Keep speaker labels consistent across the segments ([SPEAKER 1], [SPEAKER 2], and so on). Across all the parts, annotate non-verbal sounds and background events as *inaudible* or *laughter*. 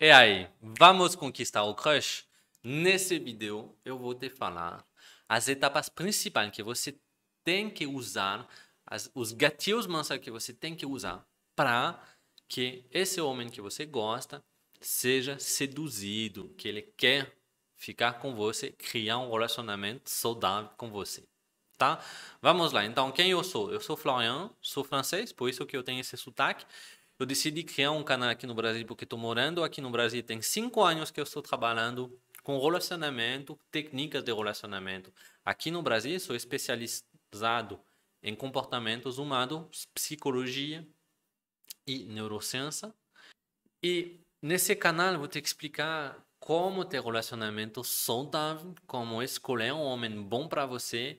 [SPEAKER 1] E aí, vamos conquistar o crush? Nesse vídeo eu vou te falar as etapas principais que você tem que usar, as, os gatilhos mensais que você tem que usar para que esse homem que você gosta seja seduzido, que ele quer ficar com você, criar um relacionamento saudável com você. Tá? Vamos lá. Então, quem eu sou? Eu sou Florian, sou francês, por isso que eu tenho esse sotaque. Eu decidi criar um canal aqui no Brasil porque estou morando aqui no Brasil. Tem cinco anos que eu estou trabalhando com relacionamento, técnicas de relacionamento. Aqui no Brasil, sou especializado em comportamentos humanos, psicologia e neurociência. E nesse canal vou te explicar como ter relacionamento saudável, como escolher um homem bom para você,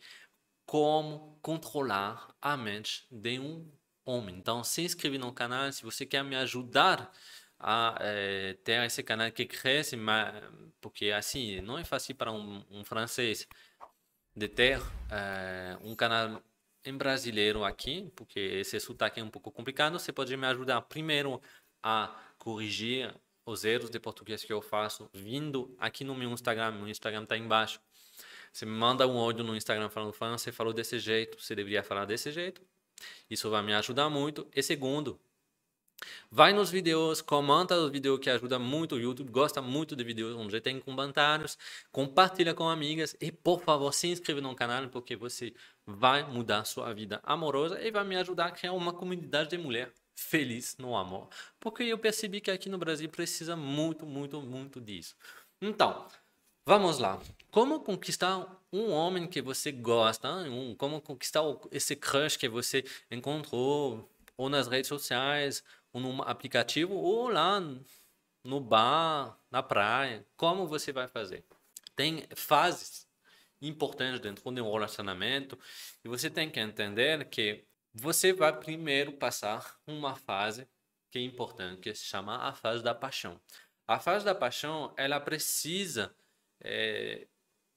[SPEAKER 1] como controlar a mente de um homem. Então, se inscreve no canal, se você quer me ajudar a é, ter esse canal que cresce, mas, porque assim, não é fácil para um, um francês de ter é, um canal em brasileiro aqui, porque esse sotaque é um pouco complicado, você pode me ajudar primeiro a corrigir os erros de português que eu faço vindo aqui no meu Instagram, meu Instagram está embaixo. Você me manda um áudio no Instagram falando, você falou desse jeito, você deveria falar desse jeito. Isso vai me ajudar muito. E segundo, vai nos vídeos, comenta os vídeos que ajuda muito o YouTube, gosta muito de vídeos onde tem comentários, compartilha com amigas e por favor se inscreva no canal porque você vai mudar sua vida amorosa e vai me ajudar a criar uma comunidade de mulher feliz no amor, porque eu percebi que aqui no Brasil precisa muito, muito, muito disso. Então, Vamos lá. Como conquistar um homem que você gosta? Um, como conquistar esse crush que você encontrou ou nas redes sociais, ou num aplicativo, ou lá no bar, na praia? Como você vai fazer? Tem fases importantes dentro de um relacionamento e você tem que entender que você vai primeiro passar uma fase que é importante, que se chama a fase da paixão. A fase da paixão, ela precisa é,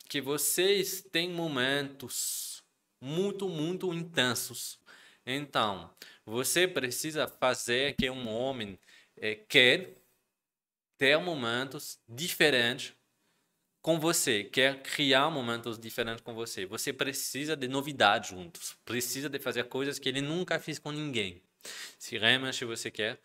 [SPEAKER 1] que vocês têm momentos muito, muito intensos. Então, você precisa fazer que um homem é, quer ter momentos diferentes com você, quer criar momentos diferentes com você. Você precisa de novidades juntos, precisa de fazer coisas que ele nunca fez com ninguém. Se realmente você quer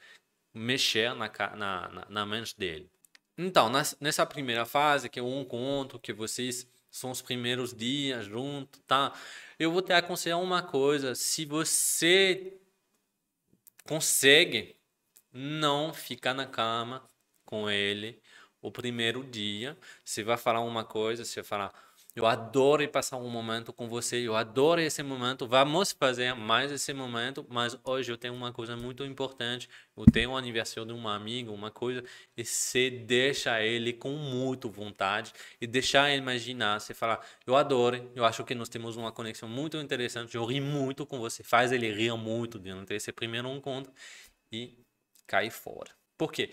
[SPEAKER 1] mexer na, na, na mente dele. Então, nessa primeira fase, que eu é um que vocês são os primeiros dias junto, tá? Eu vou te aconselhar uma coisa, se você consegue não ficar na cama com ele o primeiro dia, você vai falar uma coisa, você vai falar eu adoro passar um momento com você, eu adoro esse momento. Vamos fazer mais esse momento, mas hoje eu tenho uma coisa muito importante. Eu tenho o um aniversário de um amigo, uma coisa, e você deixa ele com muito vontade e deixar ele imaginar, você falar, eu adoro, eu acho que nós temos uma conexão muito interessante, eu ri muito com você, faz ele rir muito dentro esse primeiro encontro e cai fora. Por quê?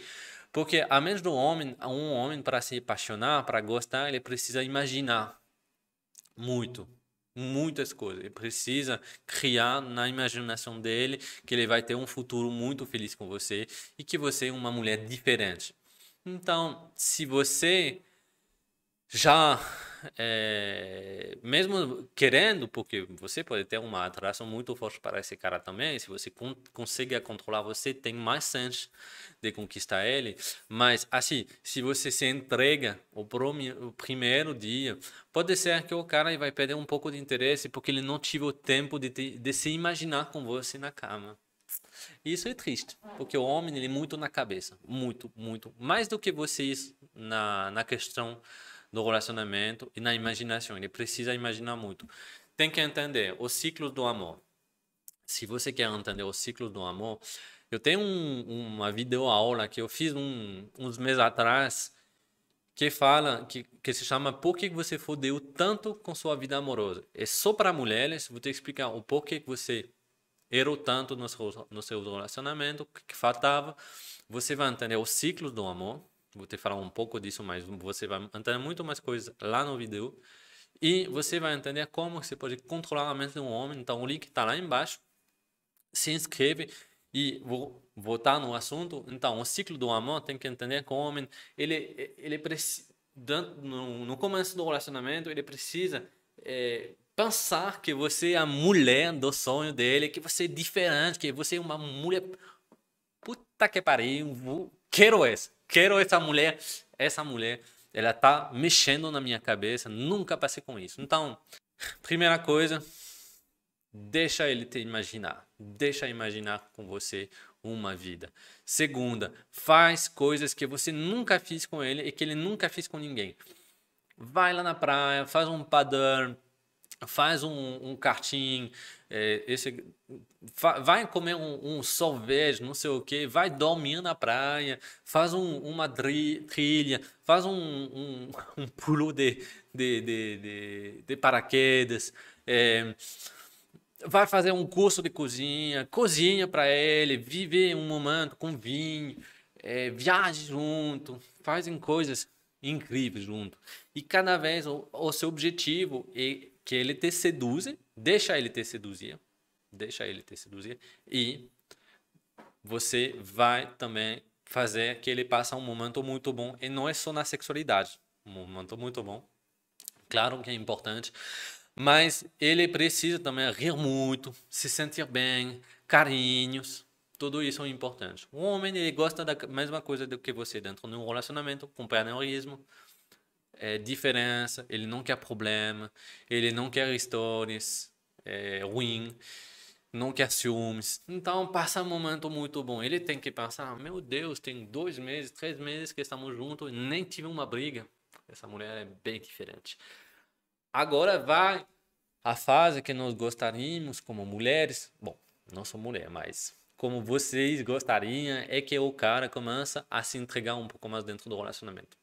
[SPEAKER 1] Porque a menos do homem, um homem para se apaixonar, para gostar, ele precisa imaginar muito. Muitas coisas. Ele precisa criar na imaginação dele que ele vai ter um futuro muito feliz com você e que você é uma mulher diferente. Então, se você já é, mesmo querendo, porque você pode ter uma atração muito forte para esse cara também, se você con consegue controlar, você tem mais chance de conquistar ele. Mas, assim, se você se entrega o, o primeiro dia, pode ser que o cara vai perder um pouco de interesse porque ele não tive o tempo de, te de se imaginar com você na cama. Isso é triste, porque o homem ele é muito na cabeça, muito, muito, mais do que vocês na, na questão no relacionamento e na imaginação. Ele precisa imaginar muito. Tem que entender o ciclo do amor. Se você quer entender o ciclo do amor, eu tenho um, uma videoaula que eu fiz um, uns meses atrás que fala que, que se chama Por que você fodeu tanto com sua vida amorosa? É só para mulheres, vou te explicar o porquê que você errou tanto no seu, no seu relacionamento, o que faltava. Você vai entender o ciclo do amor vou te falar um pouco disso, mas você vai entender muito mais coisas lá no vídeo. E você vai entender como você pode controlar a mente de um homem. Então, o link está lá embaixo. Se inscreve e vou voltar no assunto. Então, o ciclo do amor tem que entender que o homem, ele, ele precisa, no, no começo do relacionamento, ele precisa é, pensar que você é a mulher do sonho dele, que você é diferente, que você é uma mulher. Puta que pariu, quero essa, quero essa mulher, essa mulher, ela tá mexendo na minha cabeça, nunca passei com isso. Então, primeira coisa, deixa ele te imaginar, deixa imaginar com você uma vida. Segunda, faz coisas que você nunca fez com ele e que ele nunca fez com ninguém. Vai lá na praia, faz um padrão faz um, um cartim, é, esse, vai comer um, um, sorvete, não sei o que, vai dormir na praia, faz um, uma trilha, faz um, *laughs* um, pulo de, de, de, de, de paraquedas, é, vai fazer um curso de cozinha, cozinha para ele, vive um momento com vinho, é, viaje junto, fazem coisas incríveis junto. E cada vez o, o seu objetivo é que ele te seduz, deixa ele te seduzir, deixa ele te seduzir e você vai também fazer que ele passe um momento muito bom e não é só na sexualidade, um momento muito bom. Claro que é importante, mas ele precisa também rir muito, se sentir bem, carinhos, tudo isso é importante. O homem ele gosta da mesma coisa do que você dentro de um relacionamento, companheirismo, é, diferença, ele não quer problema, ele não quer histórias é, ruins, não quer ciúmes. Então passa um momento muito bom. Ele tem que passar, meu Deus, tem dois meses, três meses que estamos juntos e nem tive uma briga. Essa mulher é bem diferente. Agora vai a fase que nós gostaríamos como mulheres. Bom, não sou mulher, mas como vocês gostariam é que o cara começa a se entregar um pouco mais dentro do relacionamento.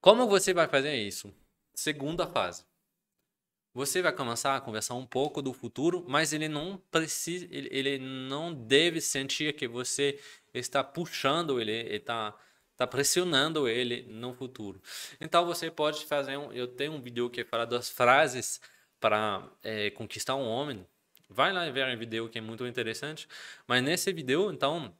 [SPEAKER 1] Como você vai fazer isso? Segunda fase. Você vai começar a conversar um pouco do futuro, mas ele não precisa, ele, ele não deve sentir que você está puxando ele, está está pressionando ele no futuro. Então você pode fazer um, eu tenho um vídeo que fala das frases para é, conquistar um homem. Vai lá e ver um vídeo que é muito interessante. Mas nesse vídeo, então,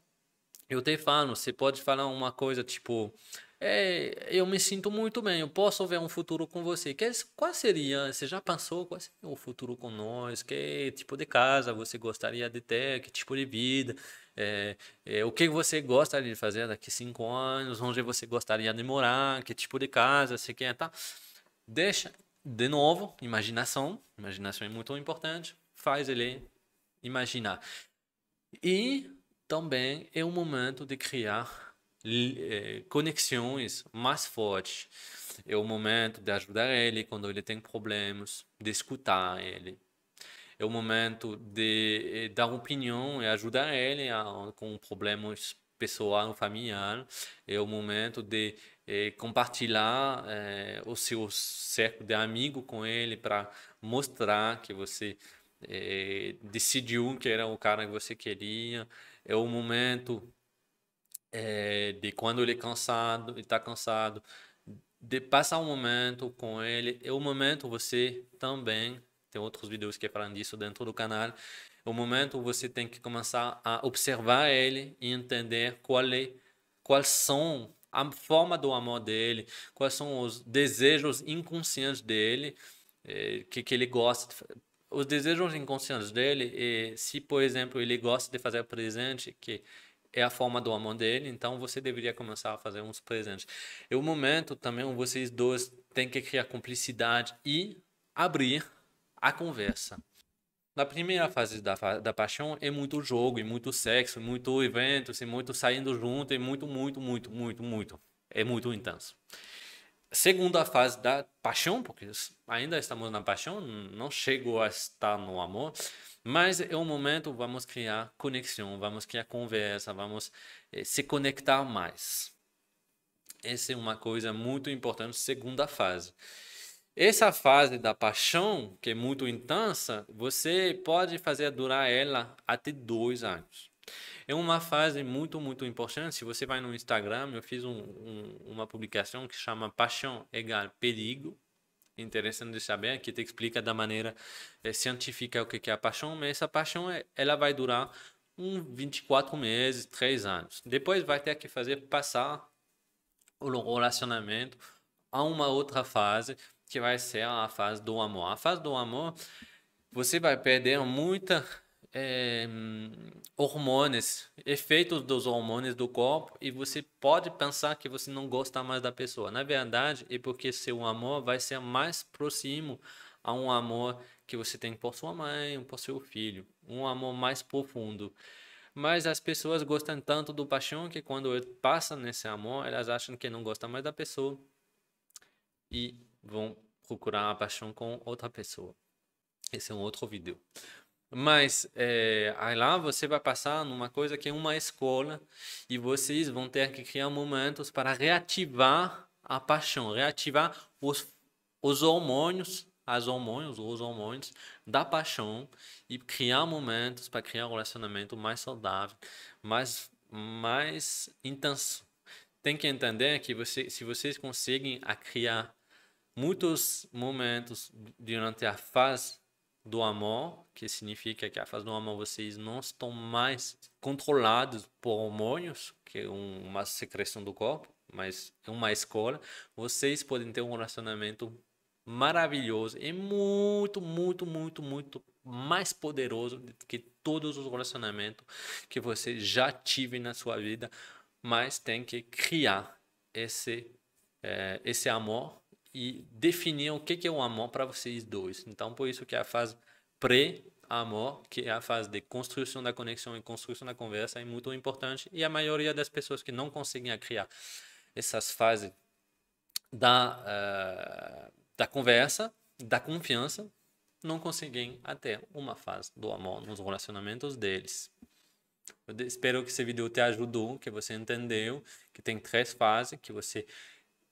[SPEAKER 1] eu te falo, você pode falar uma coisa tipo é, eu me sinto muito bem, eu posso ver um futuro com você. Que, é qual seria, você já pensou qual seria o futuro com nós? Que tipo de casa você gostaria de ter? Que tipo de vida? É, é, o que você gostaria de fazer daqui cinco anos? Onde você gostaria de morar? Que tipo de casa você quer? Tá? Deixa, de novo, imaginação. Imaginação é muito importante. Faz ele imaginar. E também é um momento de criar é, conexões mais fortes. É o momento de ajudar ele quando ele tem problemas, de escutar ele. É o momento de é, dar opinião e ajudar ele a, com problemas pessoal, familiar, é o momento de é, compartilhar é, o seu cerco de amigo com ele para mostrar que você é, decidiu que era o cara que você queria, é o momento é, de quando ele é cansado, ele está cansado, de passar um momento com ele. é o momento você também, tem outros vídeos que falam disso dentro do canal, é o momento você tem que começar a observar ele e entender qual é, quais são a forma do amor dele, quais são os desejos inconscientes dele, é, que, que ele gosta de, os desejos inconscientes dele, é, se por exemplo ele gosta de fazer presente, que é a forma do amor dele, então você deveria começar a fazer uns presentes. É o momento também vocês dois têm que criar cumplicidade e abrir a conversa. Na primeira fase da, da paixão é muito jogo, e muito sexo, muito eventos, assim, e muito saindo junto, e muito, muito, muito, muito, muito. É muito intenso. Segunda fase da paixão, porque ainda estamos na paixão, não chegou a estar no amor mas é um momento, vamos criar conexão, vamos criar conversa, vamos eh, se conectar mais. Essa é uma coisa muito importante, segunda fase. Essa fase da paixão, que é muito intensa, você pode fazer durar ela até dois anos. É uma fase muito, muito importante. Se você vai no Instagram, eu fiz um, um, uma publicação que chama Paixão Egal Perigo interessante de saber, que te explica da maneira é, científica o que é a paixão, mas essa paixão é, ela vai durar um 24 meses, três anos. Depois vai ter que fazer passar o relacionamento a uma outra fase, que vai ser a fase do amor. A fase do amor, você vai perder muita é, hormônios, efeitos dos hormônios do corpo e você pode pensar que você não gosta mais da pessoa. Na verdade, é porque seu amor vai ser mais próximo a um amor que você tem por sua mãe, por seu filho, um amor mais profundo. Mas as pessoas gostam tanto do paixão que quando passam nesse amor, elas acham que não gostam mais da pessoa e vão procurar a paixão com outra pessoa. Esse é um outro vídeo. Mas é, aí lá você vai passar numa coisa que é uma escola e vocês vão ter que criar momentos para reativar a paixão, reativar os, os hormônios, as hormônios, os hormônios da paixão e criar momentos para criar um relacionamento mais saudável, mais, mais intenso. Tem que entender que você, se vocês conseguem a criar muitos momentos durante a fase do amor, que significa que a fase do amor vocês não estão mais controlados por hormônios, que é uma secreção do corpo, mas é uma escola. Vocês podem ter um relacionamento maravilhoso e muito, muito, muito, muito mais poderoso do que todos os relacionamentos que você já tive na sua vida, mas tem que criar esse é, esse amor e definiam o que, que é o amor para vocês dois. Então, por isso que é a fase pré-amor, que é a fase de construção da conexão e construção da conversa, é muito importante. E a maioria das pessoas que não conseguem criar essas fases da, uh, da conversa, da confiança, não conseguem até uma fase do amor nos relacionamentos deles. Eu espero que esse vídeo te ajudou, que você entendeu que tem três fases, que você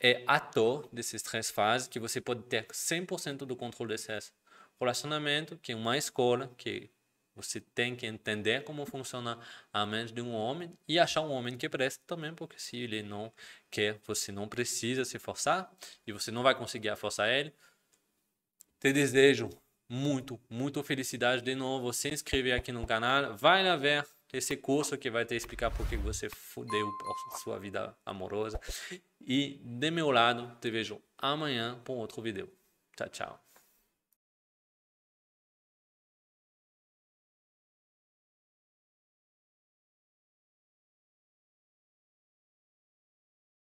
[SPEAKER 1] é ator dessas três fases que você pode ter 100% do controle desses Relacionamento, que é uma escola, que você tem que entender como funciona a mente de um homem e achar um homem que presta também, porque se ele não quer, você não precisa se forçar e você não vai conseguir forçar ele. Te desejo muito, muito felicidade de novo. Se inscrever aqui no canal, vai lá ver esse curso que vai te explicar por que você fudeu a sua vida amorosa. E de meu lado, te vejo amanhã com outro vídeo. Tchau, tchau.